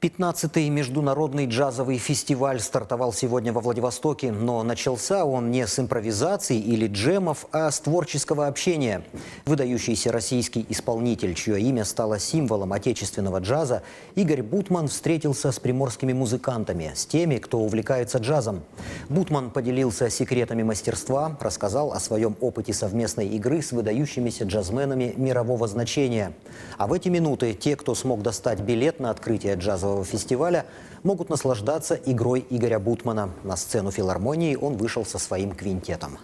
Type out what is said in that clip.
15-й международный джазовый фестиваль стартовал сегодня во Владивостоке, но начался он не с импровизаций или джемов, а с творческого общения. Выдающийся российский исполнитель, чье имя стало символом отечественного джаза, Игорь Бутман встретился с приморскими музыкантами, с теми, кто увлекается джазом. Бутман поделился секретами мастерства, рассказал о своем опыте совместной игры с выдающимися джазменами мирового значения. А в эти минуты те, кто смог достать билет на открытие джаза, джазового фестиваля могут наслаждаться игрой Игоря Бутмана. На сцену филармонии он вышел со своим квинтетом.